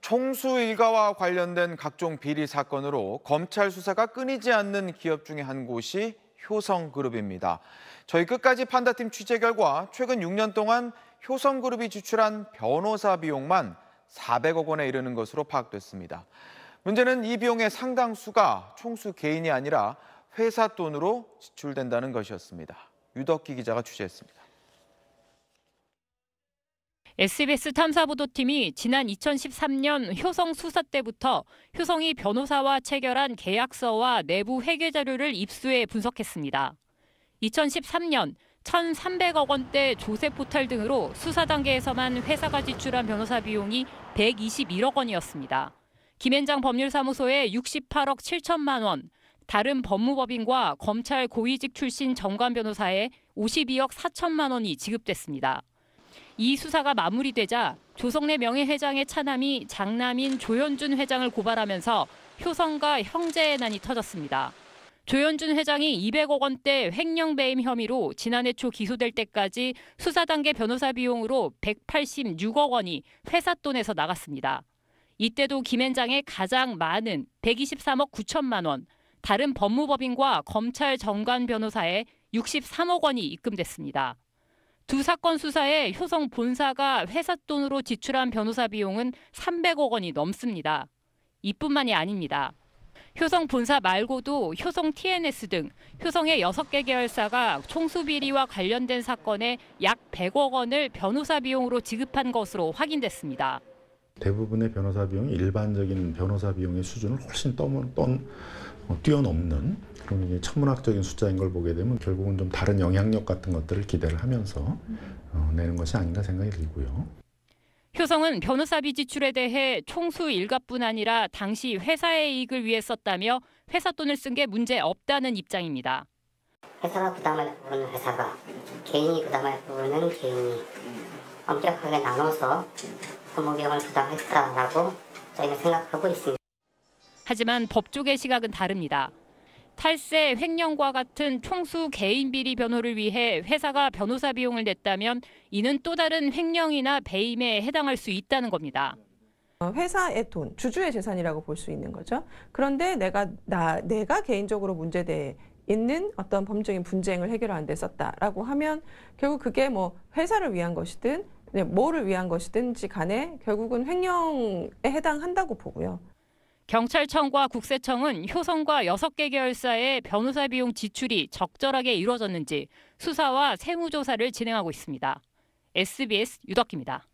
총수 일가와 관련된 각종 비리 사건으로 검찰 수사가 끊이지 않는 기업 중에 한 곳이 효성그룹입니다. 저희 끝까지 판다팀 취재 결과 최근 6년 동안 효성그룹이 지출한 변호사 비용만 400억 원에 이르는 것으로 파악됐습니다. 문제는 이 비용의 상당수가 총수 개인이 아니라 회사 돈으로 지출된다는 것이었습니다. 유덕기 기자가 취재했습니다. SBS 탐사보도팀이 지난 2013년 효성 수사 때부터 효성이 변호사와 체결한 계약서와 내부 회계 자료를 입수해 분석했습니다. 2013년 1,300억 원대 조세 포탈 등으로 수사 단계에서만 회사가 지출한 변호사 비용이 121억 원이었습니다. 김앤장 법률사무소에 68억 7천만 원, 다른 법무법인과 검찰 고위직 출신 정관 변호사에 52억 4천만 원이 지급됐습니다. 이 수사가 마무리되자 조성래 명예회장의 차남이 장남인 조현준 회장을 고발하면서 효성과 형제의 난이 터졌습니다. 조현준 회장이 200억 원대 횡령 배임 혐의로 지난해 초 기소될 때까지 수사 단계 변호사 비용으로 186억 원이 회사 돈에서 나갔습니다. 이때도 김 회장의 가장 많은 123억 9천만 원, 다른 법무법인과 검찰 정관 변호사에 63억 원이 입금됐습니다. 두 사건 수사에 효성 본사가 회사 돈으로 지출한 변호사 비용은 300억 원이 넘습니다. 이뿐만이 아닙니다. 효성 본사 말고도 효성 TNS 등 효성의 6개 계열사가 총수비리와 관련된 사건에 약 100억 원을 변호사 비용으로 지급한 것으로 확인됐습니다. 대부분의 변호사 비용이 일반적인 변호사 비용의 수준을 훨씬 떠, 떠, 어, 뛰어넘는 그런 이제 천문학적인 숫자인 걸 보게 되면 결국은 좀 다른 영향력 같은 것들을 기대를 하면서 어, 내는 것이 아닌가 생각이 들고요. 효성은 변호사비 지출에 대해 총수 일가뿐 아니라 당시 회사의 이익을 위해 썼다며 회사 돈을 쓴 게 문제 없다는 입장입니다. 회사가 부담을 부는 회사가 개인이 부담할 부분은 개인이 엄격하게 나눠서 소모비용을 부담했다라고 저희는 생각하고 있습니다. 하지만 법조계 시각은 다릅니다. 탈세, 횡령과 같은 총수 개인 비리 변호를 위해 회사가 변호사 비용을 냈다면 이는 또 다른 횡령이나 배임에 해당할 수 있다는 겁니다. 어, 회사의 돈, 주주의 재산이라고 볼 수 있는 거죠. 그런데 내가 나 내가 개인적으로 문제돼 있는 어떤 범죄인 분쟁을 해결하는 데 썼다라고 하면 결국 그게 뭐 회사를 위한 것이든 네, 뭐를 위한 것이든지 간에 결국은 횡령에 해당한다고 보고요. 경찰청과 국세청은 효성과 6개 계열사의 변호사 비용 지출이 적절하게 이루어졌는지 수사와 세무조사를 진행하고 있습니다. SBS 유덕기입니다.